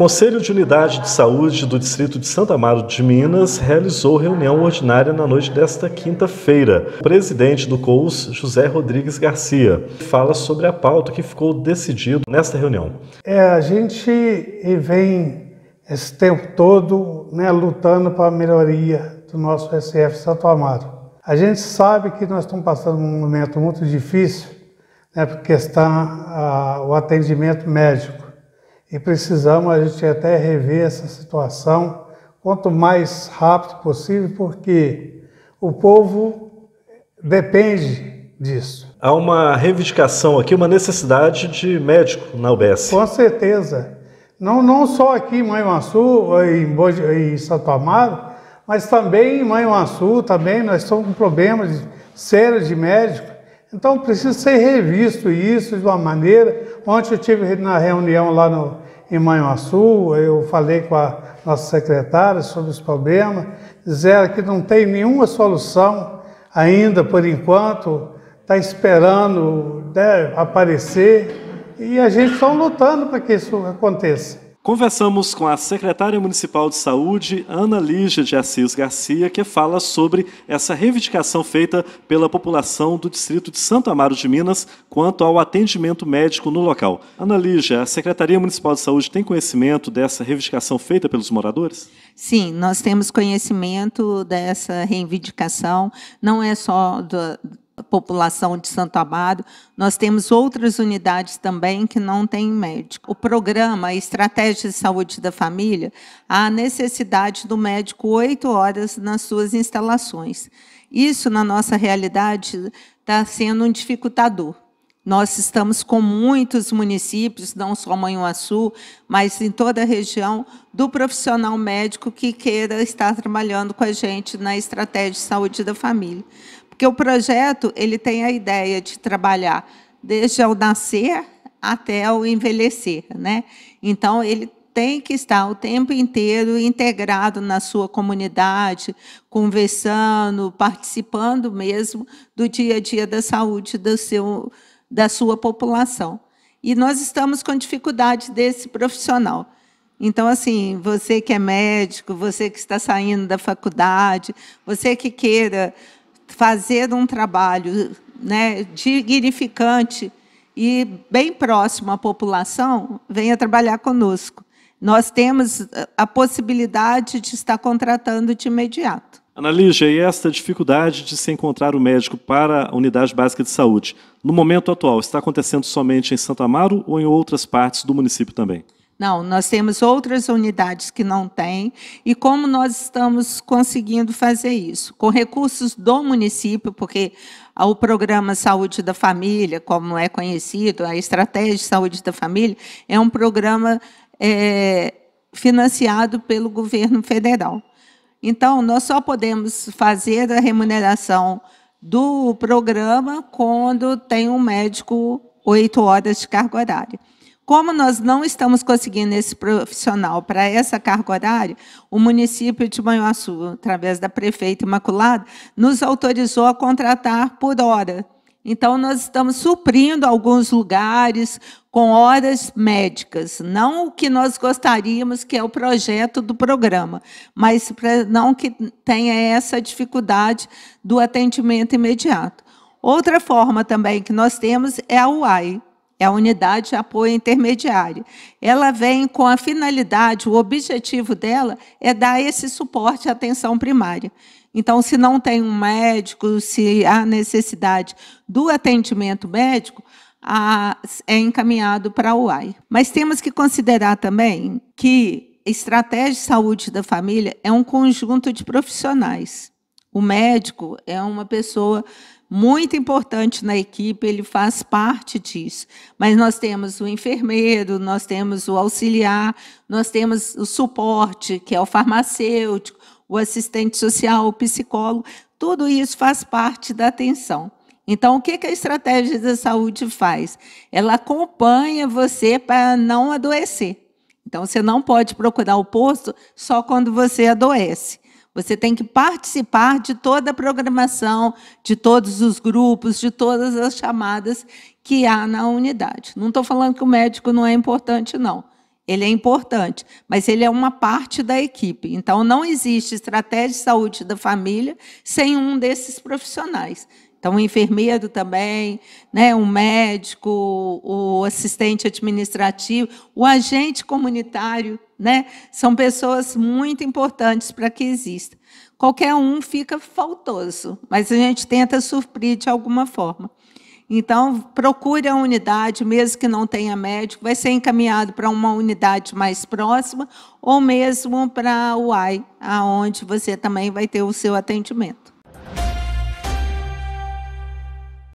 Conselho de Unidade de Saúde do Distrito de Santa Amaro de Minas realizou reunião ordinária na noite desta quinta-feira. O presidente do COUS, José Rodrigues Garcia, fala sobre a pauta que ficou decidido nesta reunião. É, a gente vem esse tempo todo né, lutando para a melhoria do nosso SF Santo Amaro. A gente sabe que nós estamos passando um momento muito difícil, né, porque está a, ah, o atendimento médico e precisamos a gente até rever essa situação quanto mais rápido possível, porque o povo depende disso. Há uma reivindicação aqui, uma necessidade de médico na UBS. Com certeza. Não, não só aqui em Manhuaçu, em, em Santo Amaro, mas também em Manhuaçu, também nós estamos com problemas sérios de médico. Então precisa ser revisto isso de uma maneira. Ontem eu tive na reunião lá no, em Manhuaçu, eu falei com a nossa secretária sobre os problemas, disseram que não tem nenhuma solução ainda por enquanto, está esperando né, aparecer e a gente está lutando para que isso aconteça. Conversamos com a secretária municipal de saúde, Ana Lígia de Assis Garcia, que fala sobre essa reivindicação feita pela população do distrito de Santo Amaro de Minas quanto ao atendimento médico no local. Ana Lígia, a Secretaria Municipal de Saúde tem conhecimento dessa reivindicação feita pelos moradores? Sim, nós temos conhecimento dessa reivindicação, não é só do, população de Santo Amaro. Nós temos outras unidades também que não têm médico. O programa Estratégia de Saúde da Família, há a necessidade do médico oito horas nas suas instalações. Isso, na nossa realidade, está sendo um dificultador. Nós estamos com muitos municípios, não só Manhuaçu, mas em toda a região, do profissional médico que queira estar trabalhando com a gente na estratégia de saúde da família. Porque o projeto ele tem a ideia de trabalhar desde o nascer até o envelhecer, né? Então ele tem que estar o tempo inteiro integrado na sua comunidade, conversando, participando mesmo do dia a dia da saúde do seu, da sua população. E nós estamos com dificuldade desse profissional. Então, assim, você que é médico, você que está saindo da faculdade, você que queira fazer um trabalho né, dignificante e bem próximo à população, venha trabalhar conosco. Nós temos eh, a possibilidade de estar contratando de imediato. Ana Lígia, e esta dificuldade de se encontrar o médico para a unidade básica de saúde, no momento atual, está acontecendo somente em Santo Amaro ou em outras partes do município também? Não, nós temos outras unidades que não têm. E como nós estamos conseguindo fazer isso? Com recursos do município, porque o programa Saúde da Família, como é conhecido, a Estratégia de Saúde da Família, é um programa é, financiado pelo governo federal. Então, nós só podemos fazer a remuneração do programa quando tem um médico oito horas de carga horária. Como nós não estamos conseguindo esse profissional para essa carga horária, o município de Manhuaçu, através da prefeita Imaculada, nos autorizou a contratar por hora. Então, nós estamos suprindo alguns lugares com horas médicas, não o que nós gostaríamos, que é o projeto do programa, mas não que tenha essa dificuldade do atendimento imediato. Outra forma também que nós temos é a UAI, é a unidade de apoio intermediária. Ela vem com a finalidade, o objetivo dela é dar esse suporte à atenção primária. Então, se não tem um médico, se há necessidade do atendimento médico, a, é encaminhado para a UAI. Mas temos que considerar também que estratégia de saúde da família é um conjunto de profissionais. O médico é uma pessoa muito importante na equipe, ele faz parte disso. Mas nós temos o enfermeiro, nós temos o auxiliar, nós temos o suporte, que é o farmacêutico, o assistente social, o psicólogo, tudo isso faz parte da atenção. Então, o que a estratégia da saúde faz? Ela acompanha você para não adoecer. Então, você não pode procurar o posto só quando você adoece. Você tem que participar de toda a programação, de todos os grupos, de todas as chamadas que há na unidade. Não estou falando que o médico não é importante, não. Ele é importante, mas ele é uma parte da equipe. Então, não existe estratégia de saúde da família sem um desses profissionais. Então, o enfermeiro também, né, o médico, o assistente administrativo, o agente comunitário, né, são pessoas muito importantes para que exista. Qualquer um fica faltoso, mas a gente tenta suprir de alguma forma. Então, procure a unidade, mesmo que não tenha médico, vai ser encaminhado para uma unidade mais próxima ou mesmo para o AI, aonde você também vai ter o seu atendimento.